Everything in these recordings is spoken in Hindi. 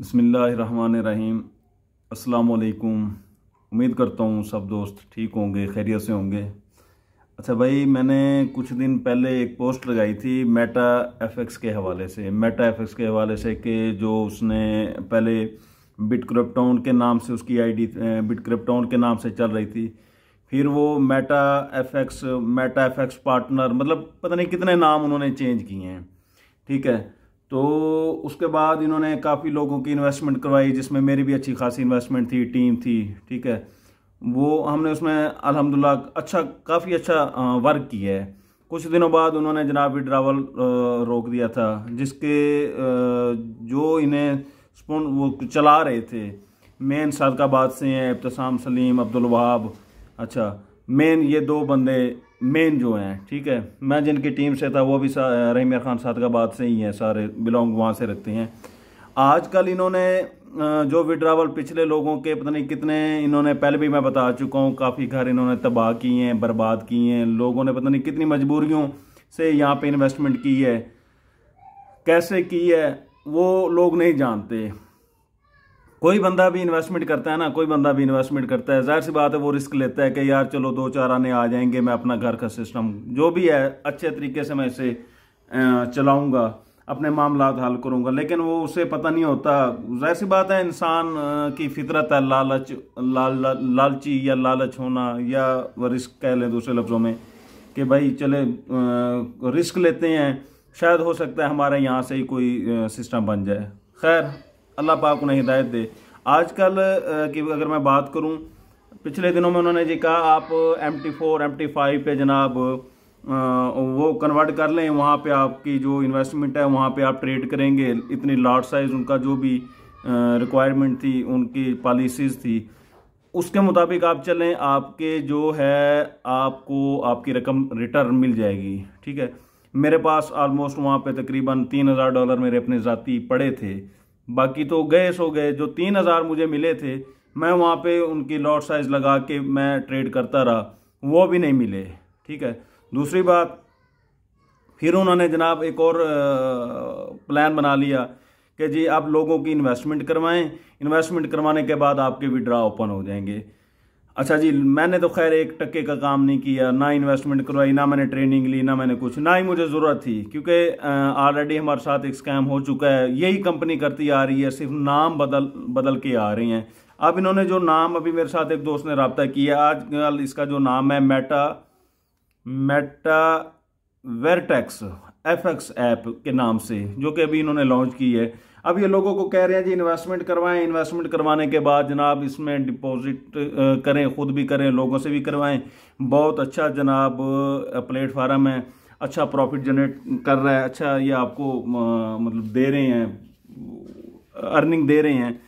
बसमीम अल्लाम उम्मीद करता हूँ सब दोस्त ठीक होंगे खैरियत से होंगे अच्छा भाई मैंने कुछ दिन पहले एक पोस्ट लगाई थी मेटा एफएक्स के हवाले से मेटा एफएक्स के हवाले से कि जो उसने पहले बिट क्रप्टाउन के नाम से उसकी आईडी बिट क्रप्टाउन के नाम से चल रही थी फिर वो Meta FX Meta FX partner मतलब पता नहीं कितने नाम उन्होंने चेंज किए हैं ठीक है तो उसके बाद इन्होंने काफ़ी लोगों की इन्वेस्टमेंट करवाई जिसमें मेरी भी अच्छी खासी इन्वेस्टमेंट थी टीम थी ठीक है वो हमने उसमें अल्हम्दुलिल्लाह अच्छा काफ़ी अच्छा वर्क किया है कुछ दिनों बाद उन्होंने जनाब ड्रावल रोक दिया था जिसके जो इन्हें स्पोन वो चला रहे थे मेन सादकाबाद से हैं इब्तसाम सलीम अब्दुल वहाब अच्छा मेन ये दो बंदे मेन जो हैं ठीक है मैं जिनकी टीम से था वो भी रहीम खान सादगाबाद से ही हैं सारे बिलोंग वहाँ से रखते हैं आजकल इन्होंने जो विड्रावल पिछले लोगों के पता नहीं कितने इन्होंने पहले भी मैं बता चुका हूँ काफ़ी घर इन्होंने तबाह किए हैं बर्बाद किए हैं लोगों ने पता नहीं कितनी मजबूरियों से यहाँ पे इन्वेस्टमेंट की है कैसे की है वो लोग नहीं जानते कोई बंदा भी इन्वेस्टमेंट करता है ना कोई बंदा भी इन्वेस्टमेंट करता है जाहिर सी बात है वो रिस्क लेता है कि यार चलो दो चार आने आ जाएंगे मैं अपना घर का सिस्टम जो भी है अच्छे तरीके से मैं इसे चलाऊँगा अपने मामला हल करूँगा लेकिन वो उसे पता नहीं होता जाहिर सी बात है इंसान की फितरत है लालच लाल ला, लालची या लालच होना या रिस्क कह लें दूसरे लफ्ज़ों में कि भाई चले रिस्क लेते हैं शायद हो सकता है हमारे यहाँ से ही कोई सिस्टम बन जाए खैर अल्लाह पाक उन्हें हिदायत दे आजकल की अगर मैं बात करूं पिछले दिनों में उन्होंने जी कहा आप M T four M T five पे जनाब वो कन्वर्ट कर लें वहाँ पे आपकी जो इन्वेस्टमेंट है वहाँ पे आप ट्रेड करेंगे इतनी लार्ज साइज़ उनका जो भी रिक्वायरमेंट थी उनकी पॉलिसीज़ थी उसके मुताबिक आप चलें आपके जो है आपको आपकी रकम रिटर्न मिल जाएगी ठीक है मेरे पास आलमोस्ट वहाँ पे तकरीबन तीन हज़ार डॉलर मेरे अपने ज़ाती पड़े थे बाकी तो गए सो गए जो तीन हज़ार मुझे मिले थे मैं वहाँ पे उनकी लॉट साइज़ लगा के मैं ट्रेड करता रहा वो भी नहीं मिले ठीक है दूसरी बात फिर उन्होंने जनाब एक और प्लान बना लिया कि जी आप लोगों की इन्वेस्टमेंट करवाएं इन्वेस्टमेंट करवाने के बाद आपके विड्रा ओपन हो जाएंगे अच्छा जी मैंने तो खैर एक टक्के का काम नहीं किया ना इन्वेस्टमेंट करवाई ना मैंने ट्रेनिंग ली ना मैंने कुछ ना ही मुझे ज़रूरत थी क्योंकि ऑलरेडी हमारे साथ एक स्कैम हो चुका है यही कंपनी करती आ रही है सिर्फ नाम बदल बदल के आ रही हैं अब इन्होंने जो नाम अभी मेरे साथ एक दोस्त ने रबता किया कल इसका जो नाम है Meta Meta vertex F app के नाम से जो कि अभी इन्होंने लॉन्च की है अब ये लोगों को कह रहे हैं जी इन्वेस्टमेंट करवाएं इन्वेस्टमेंट करवाने के बाद जनाब इसमें डिपॉजिट करें खुद भी करें लोगों से भी करवाएं बहुत अच्छा जनाब प्लेटफार्म है अच्छा प्रॉफिट जनरेट कर रहा है अच्छा ये आपको मतलब दे रहे हैं अर्निंग दे रहे हैं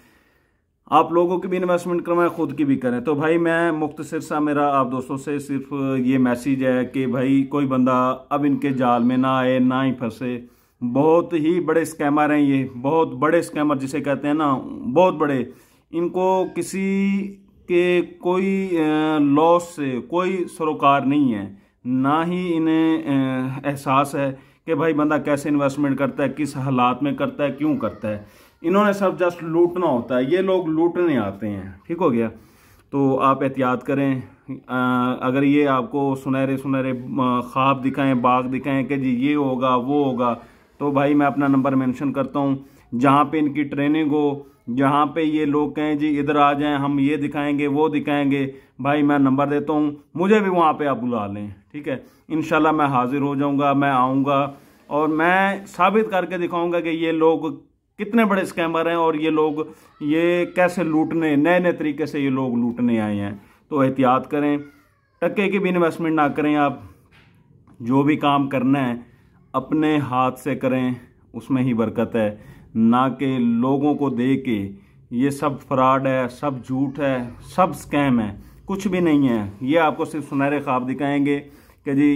आप लोगों की भी इन्वेस्टमेंट करवाएं खुद की भी करें तो भाई मैं मुख्त सा मेरा आप दोस्तों से सिर्फ ये मैसेज है कि भाई कोई बंदा अब इनके जाल में ना आए ना ही फंसे बहुत ही बड़े स्कैमर हैं ये बहुत बड़े स्कैमर जिसे कहते हैं ना बहुत बड़े इनको किसी के कोई लॉस से कोई सरोकार नहीं है ना ही इन्हें एहसास है कि भाई बंदा कैसे इन्वेस्टमेंट करता है किस हालात में करता है क्यों करता है इन्होंने सब जस्ट लूटना होता है ये लोग लूटने आते हैं ठीक हो गया तो आप एहतियात करें आ, अगर ये आपको सुनहरे सुनहरे ख्वाब दिखाएं बाग दिखाएं कि जी ये होगा वो होगा तो भाई मैं अपना नंबर मेंशन करता हूँ जहाँ पे इनकी ट्रेनिंग हो जहाँ पे ये लोग कहें जी इधर आ जाएं हम ये दिखाएंगे वो दिखाएंगे भाई मैं नंबर देता हूँ मुझे भी वहाँ पे आप बुला लें ठीक है इन मैं हाज़िर हो जाऊँगा मैं आऊँगा और मैं साबित करके दिखाऊँगा कि ये लोग कितने बड़े स्कैमर हैं और ये लोग ये कैसे लूटने नए नए तरीके से ये लोग लूटने आए हैं तो एहतियात करें टक्के की भी इन्वेस्टमेंट ना करें आप जो भी काम करना है अपने हाथ से करें उसमें ही बरकत है ना कि लोगों को दे के ये सब फ्रॉड है सब झूठ है सब स्कैम है कुछ भी नहीं है ये आपको सिर्फ सुनहरे ख्वाब दिखाएंगे कि जी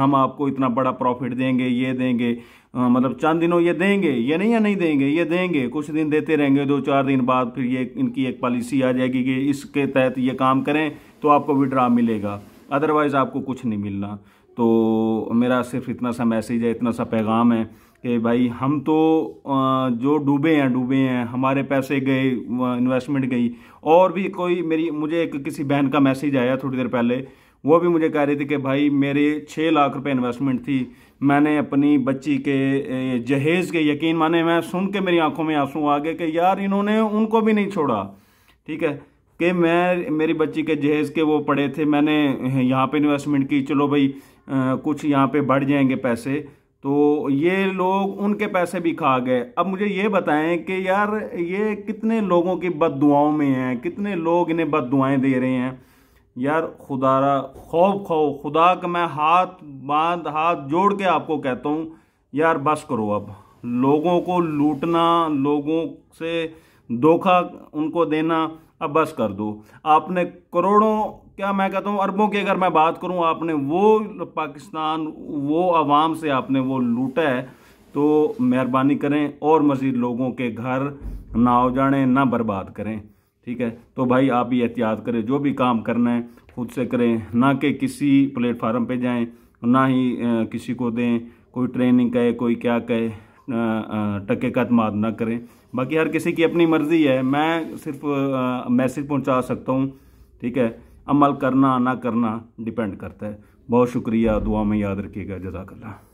हम आपको इतना बड़ा प्रॉफिट देंगे ये देंगे मतलब चंद दिनों ये देंगे ये नहीं या नहीं देंगे ये देंगे कुछ दिन देते रहेंगे दो चार दिन बाद फिर ये इनकी एक पॉलिसी आ जाएगी कि इसके तहत ये काम करें तो आपको विड्रा मिलेगा अदरवाइज़ आपको कुछ नहीं मिलना तो मेरा सिर्फ इतना सा मैसेज है इतना सा पैगाम है कि भाई हम तो जो डूबे हैं डूबे हैं हमारे पैसे गए इन्वेस्टमेंट गई और भी कोई मेरी मुझे एक किसी बहन का मैसेज आया थोड़ी देर पहले वो भी मुझे कह रही थी कि भाई मेरे छः लाख रुपए इन्वेस्टमेंट थी मैंने अपनी बच्ची के जहेज़ के यकीन माने मैं सुन के मेरी आंखों में आंसू आ गए कि यार इन्होंने उनको भी नहीं छोड़ा ठीक है कि मैं मेरी बच्ची के जहेज़ के वो पड़े थे मैंने यहाँ पे इन्वेस्टमेंट की चलो भाई कुछ यहाँ पे बढ़ जाएंगे पैसे तो ये लोग उनके पैसे भी खा गए अब मुझे ये बताएं कि यार ये कितने लोगों की बद में हैं कितने लोग इन्हें बद दुआएँ दे रहे हैं यार खुदारा खौफ खौफ खुदा का मैं हाथ बांध हाथ जोड़ के आपको कहता हूँ यार बस करो अब लोगों को लूटना लोगों से धोखा उनको देना अब बस कर दो आपने करोड़ों क्या मैं कहता हूँ अरबों की अगर मैं बात करूँ आपने वो पाकिस्तान वो आवाम से आपने वो लूटा है तो मेहरबानी करें और मज़ीद लोगों के घर ना उजाड़ें ना बर्बाद करें ठीक है तो भाई आप भी एहतियात करें जो भी काम करना है खुद से करें ना कि किसी प्लेटफार्म पे जाएं ना ही किसी को दें कोई ट्रेनिंग कहे कोई क्या कहे टक्के का अतमाद ना करें बाकी हर किसी की अपनी मर्ज़ी है मैं सिर्फ मैसेज पहुंचा सकता हूं ठीक है अमल करना ना करना डिपेंड करता है बहुत शुक्रिया दुआ में याद रखिएगा जजाकल्ला